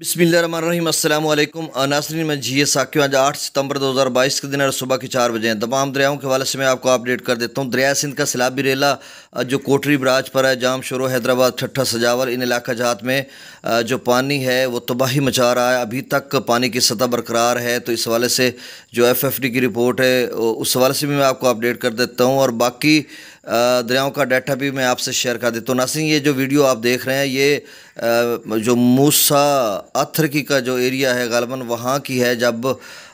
बसमिलीम नासरीन में G S Saqib आज आठ सितंबर 2022 के दिन और सुबह के चार बजे हैं तमाम दरियाओं के हवाले से मैं आपको अपडेट कर देता हूँ दरिया सिंध का सैलाबी रेला जो कोटरी बराज पर है जाम शोरो हैदराबाद छठा सजावर इन इलाका जात में जो पानी है वो तबाही मचा रहा है अभी तक पानी की सतह बरकरार है तो इस हवाले से जो एफ एफ डी की रिपोर्ट है उस हवाले से भी मैं आपको अपडेट कर देता हूँ और बाकी दरियाओं का डाटा भी मैं आपसे शेयर कर देता हूँ नासिन ये जो वीडियो आप देख रहे हैं ये जो मूसा अथर की का जो एरिया है गालबन वहाँ की है जब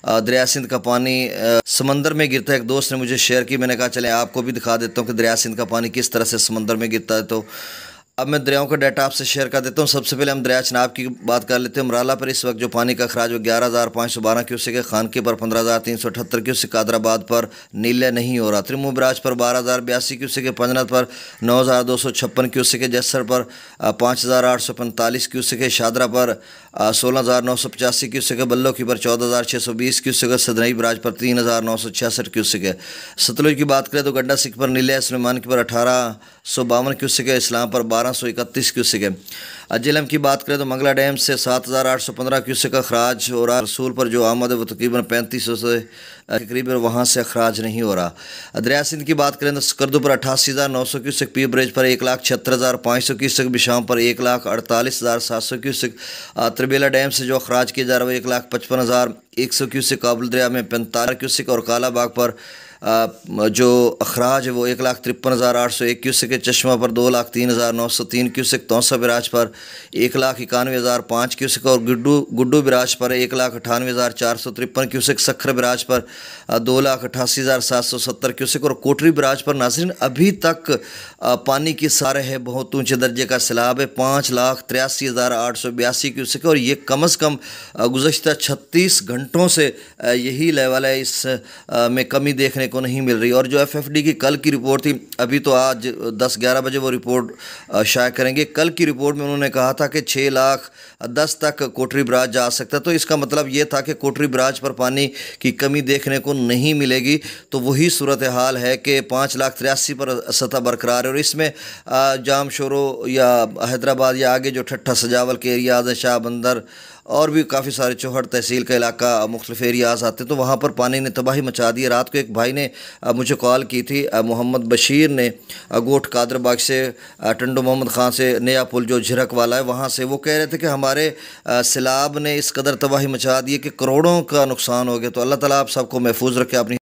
दरिया सिंध का पानी समंदर में गिरता है एक दोस्त ने मुझे शेयर की मैंने कहा चले आपको भी दिखा देता हूँ कि दरिया सिंध का पानी किस तरह से समंदर में गिरता है तो अब मैं दरियाओं का डाटा आपसे शेयर कर देता हूँ सबसे पहले हम दरिया चनाब की बात कर लेते हैं अमराला पर इस वक्त जो पानी का खराज वो ग्यारह हज़ार पाँच सौ बारह क्यूसिक है खानकी पर पंद्रह हज़ार तीन सौ अठहत्तर क्यूसिक कादराबाद पर नीले नहीं हो रहा त्रिमू बराज पर बारह हज़ार बयासी क्यूसिक है पंजनत पर नौ हज़ार दो सौ छप्पन क्यूसिक है जैसर पर पाँच हज़ार आठ सौ पैंतालीस क्यूसिक है शादरा पर सोलह हज़ार नौ सौ पचासी क्यूसिक है बल्लो की पर चौदह हज़ार छः सौ बीस क्यूसिक है सदनई बराज पर तीन हज़ार नौ सौ छियासठ क्यूसिक है सतलुज की बात करें तो गड्ढा सिख पर नीले है की पर अठारह सौ बावन क्यूसिक है इस्लाम पर बारह बारह सौ इकतीस क्यूसिक है अजिलम की बात करें तो मंगला डैम से सात हज़ार आठ सौ पंद्रह क्यूसिक का खराज हो रहा रसूल पर जो आमद है वो तकरीबन पैंतीस सौ से तकरीब वहाँ से अखराज नहीं हो रहा दरिया सिंध की बात करें तो स्कर्दू पर अठासी हज़ार नौ सौ क्यूसिक पी ब्रिज पर एक लाख छहत्तर हज़ार पाँच सौ क्यूसिक बिशाम पर एक लाख अड़तालीस हज़ार सात सौ क्यूसिक त्रिबेला डैम से जो अखराज किया जा रहा है वो एक लाख पचपन हज़ार एक सौ क्यूसिक काबुल दरिया में पैंतालीस क्यूसिक और कालाबाग पर जो अखराज है वो एक लाख तिरपन हज़ार आठ सौ एक क्यूसिक है चश्मा पर दो लाख तीन हज़ार नौ सौ तीन क्यूसिक तौसा बिराज पर एक लाख इक्यानवे हज़ार पाँच क्यूसिक और गुड्डू गुड्डू बिराज पर एक लाख अठानवे हज़ार चार सौ तिरपन क्यूसिक सखर बिराज पर दो लाख अठासी हज़ार सात सौ सत्तर क्यूसिक और कोटरी बिराज पर नाजरन अभी तक पानी की सार है बहुत ऊँचे दर्जे का सैलाब है पाँच लाख तिरासी हज़ार आठ सौ बयासी क्यूसिक और ये कम अज़ कम गुजशत छत्तीस घंटों से यही लेवल है इस में कमी देखने को नहीं मिल रही और जो एफ की कल की रिपोर्ट थी अभी तो आज दस ग्यारह बजे वो रिपोर्ट शाया करेंगे कल की रिपोर्ट में उन्होंने कहा था कि छः लाख दस तक कोटरी ब्राज जा सकता तो इसका मतलब ये था कि कोटरी ब्राज पर पानी की कमी देखने को नहीं मिलेगी तो वही सूरत हाल है कि पाँच लाख तिरासी पर सतह बरकरार है और इसमें जाम शोरों या हैदराबाद या आगे जो ठट्ठा सजावल के एरियाज हैं शाह बंदर और भी काफ़ी सारे चौहट तहसील का इलाका मुख्तफ एरियाज़ आते तो वहाँ पर पानी ने तबाही मचा दी रात को एक भाई ने मुझे कॉल की थी मोहम्मद बशीर ने गोठ कादरबाग से टंडो मोहम्मद खान से नया पुल जो झिरक वाला है वहाँ से वो कह रहे थे कि हमारे सैलाब ने इस कदर तबाही मचा दी है कि करोड़ों का नुकसान हो गया तो अल्लाह ताला आप सबको महफूज रखे अपनी